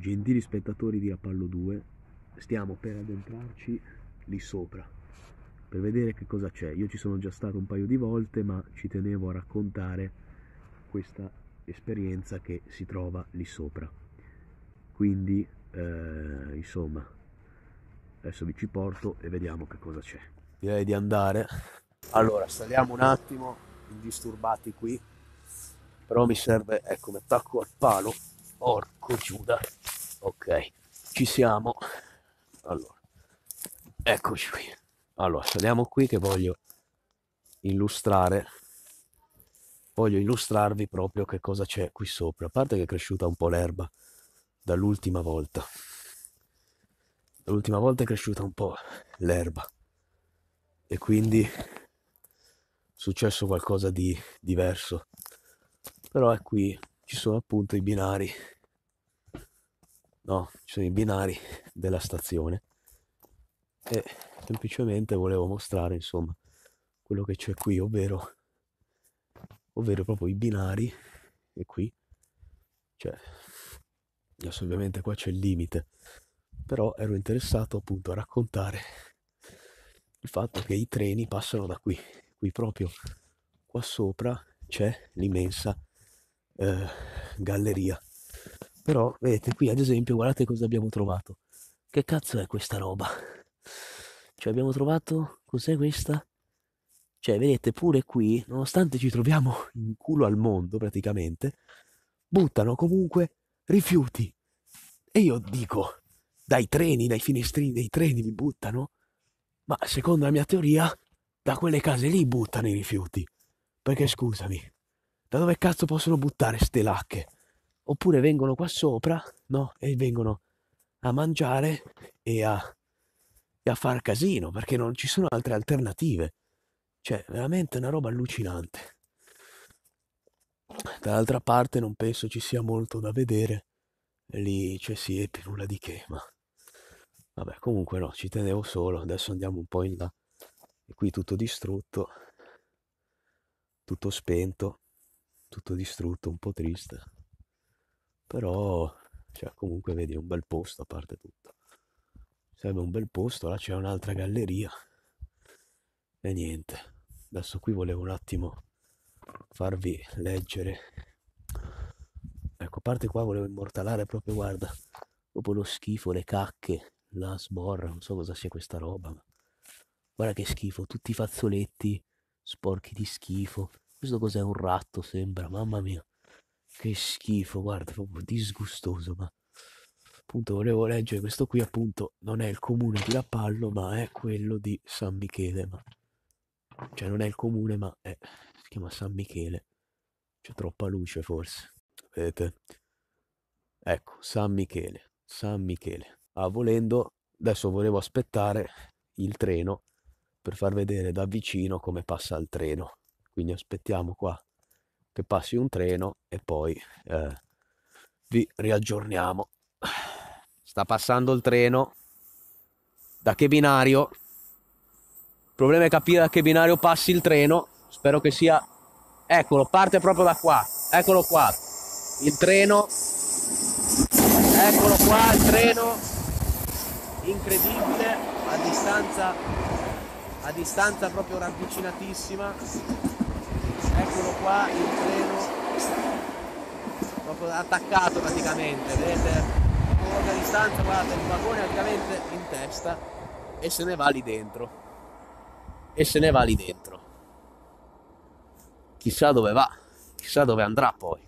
Gentili spettatori di Apollo 2, stiamo per addentrarci lì sopra per vedere che cosa c'è. Io ci sono già stato un paio di volte, ma ci tenevo a raccontare questa esperienza che si trova lì sopra. Quindi, eh, insomma, adesso vi ci porto e vediamo che cosa c'è. Direi di andare. Allora, saliamo un attimo, indisturbati qui, però mi serve, ecco, mi attacco al palo, porco Giuda ok ci siamo allora eccoci qui allora saliamo qui che voglio illustrare voglio illustrarvi proprio che cosa c'è qui sopra a parte che è cresciuta un po' l'erba dall'ultima volta l'ultima volta è cresciuta un po' l'erba e quindi è successo qualcosa di diverso però è qui ci sono appunto i binari no, ci sono i binari della stazione e semplicemente volevo mostrare insomma quello che c'è qui ovvero ovvero proprio i binari e qui cioè adesso ovviamente qua c'è il limite però ero interessato appunto a raccontare il fatto che i treni passano da qui qui proprio qua sopra c'è l'immensa eh, galleria però vedete qui ad esempio, guardate cosa abbiamo trovato. Che cazzo è questa roba? Cioè abbiamo trovato, cos'è questa? Cioè vedete pure qui, nonostante ci troviamo in culo al mondo praticamente, buttano comunque rifiuti. E io dico, dai treni, dai finestrini dei treni li buttano? Ma secondo la mia teoria, da quelle case lì buttano i rifiuti. Perché scusami, da dove cazzo possono buttare ste lacche? oppure vengono qua sopra, no? E vengono a mangiare e a, e a far casino, perché non ci sono altre alternative. Cioè, veramente una roba allucinante. Dall'altra parte non penso ci sia molto da vedere, lì cioè sì, è più nulla di che, ma... Vabbè, comunque no, ci tenevo solo, adesso andiamo un po' in là. E qui tutto distrutto, tutto spento, tutto distrutto, un po' triste però cioè, comunque vedi è un bel posto a parte tutto sarebbe un bel posto là c'è un'altra galleria e niente adesso qui volevo un attimo farvi leggere ecco a parte qua volevo immortalare proprio guarda dopo lo schifo le cacche la sborra non so cosa sia questa roba ma guarda che schifo tutti i fazzoletti sporchi di schifo questo cos'è un ratto sembra mamma mia che schifo, guarda, proprio disgustoso, ma appunto volevo leggere questo qui, appunto non è il comune di Lappallo, ma è quello di San Michele, ma... cioè non è il comune, ma è... si chiama San Michele. C'è troppa luce forse. Vedete? Ecco, San Michele, San Michele. Ah, volendo, adesso volevo aspettare il treno per far vedere da vicino come passa il treno. Quindi aspettiamo qua che passi un treno e poi eh, vi riaggiorniamo. Sta passando il treno. Da che binario? Il problema è capire da che binario passi il treno. Spero che sia... Eccolo, parte proprio da qua. Eccolo qua. Il treno. Eccolo qua, il treno. Incredibile. A distanza... A distanza proprio ravvicinatissima eccolo qua il treno proprio attaccato praticamente vedete poca distanza guardate il vagone praticamente in testa e se ne va lì dentro e se ne va lì dentro chissà dove va chissà dove andrà poi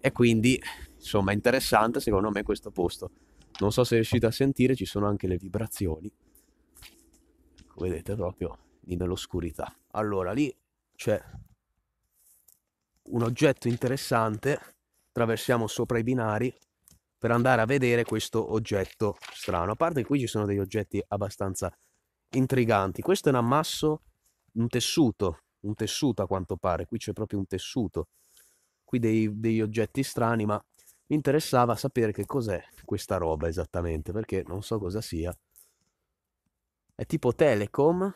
e quindi insomma interessante secondo me questo posto non so se riuscite a sentire ci sono anche le vibrazioni ecco, vedete proprio nell'oscurità. Allora lì c'è un oggetto interessante, traversiamo sopra i binari per andare a vedere questo oggetto strano. A parte che qui ci sono degli oggetti abbastanza intriganti. Questo è un ammasso, un tessuto, un tessuto a quanto pare, qui c'è proprio un tessuto, qui dei, degli oggetti strani, ma mi interessava sapere che cos'è questa roba esattamente, perché non so cosa sia. È tipo Telecom,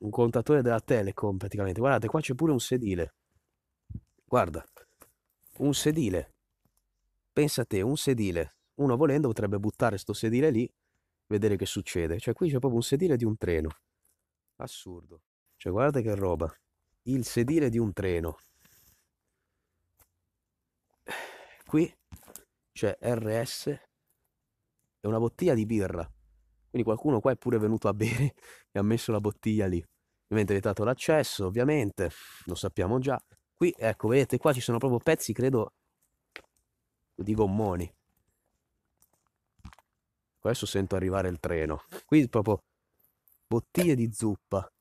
un contatore della Telecom praticamente. Guardate, qua c'è pure un sedile. Guarda, un sedile. Pensa a te, un sedile. Uno volendo potrebbe buttare sto sedile lì, vedere che succede. Cioè qui c'è proprio un sedile di un treno. Assurdo. Cioè guardate che roba. Il sedile di un treno. Qui c'è RS È una bottiglia di birra. Quindi qualcuno qua è pure venuto a bere e ha messo la bottiglia lì. Ovviamente è vietato l'accesso, ovviamente, lo sappiamo già. Qui, ecco, vedete, qua ci sono proprio pezzi, credo, di gommoni. Adesso sento arrivare il treno. Qui proprio bottiglie di zuppa.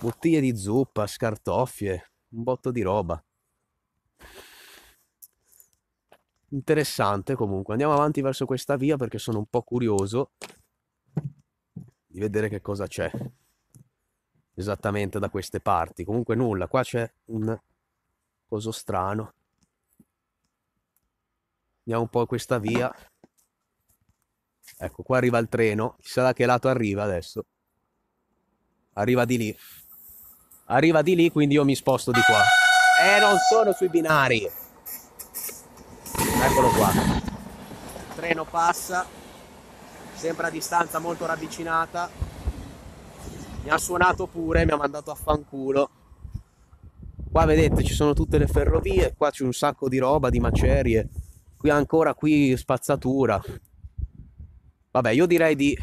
Bottiglie di zuppa, scartoffie, un botto di roba. interessante comunque. Andiamo avanti verso questa via perché sono un po' curioso di vedere che cosa c'è esattamente da queste parti. Comunque nulla, qua c'è un coso strano. Andiamo un po' a questa via. Ecco, qua arriva il treno. Chissà da che lato arriva adesso. Arriva di lì. Arriva di lì, quindi io mi sposto di qua. Eh, non sono sui binari eccolo qua il treno passa sempre a distanza molto ravvicinata mi ha suonato pure mi ha mandato a fanculo qua vedete ci sono tutte le ferrovie qua c'è un sacco di roba di macerie qui ancora qui spazzatura vabbè io direi di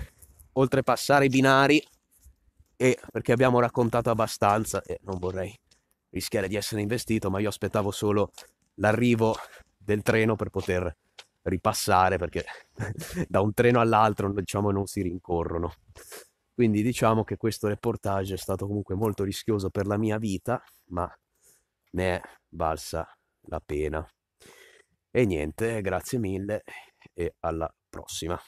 oltrepassare i binari e perché abbiamo raccontato abbastanza e non vorrei rischiare di essere investito ma io aspettavo solo l'arrivo del treno per poter ripassare perché da un treno all'altro diciamo non si rincorrono. Quindi diciamo che questo reportage è stato comunque molto rischioso per la mia vita, ma ne è valsa la pena. E niente, grazie mille e alla prossima.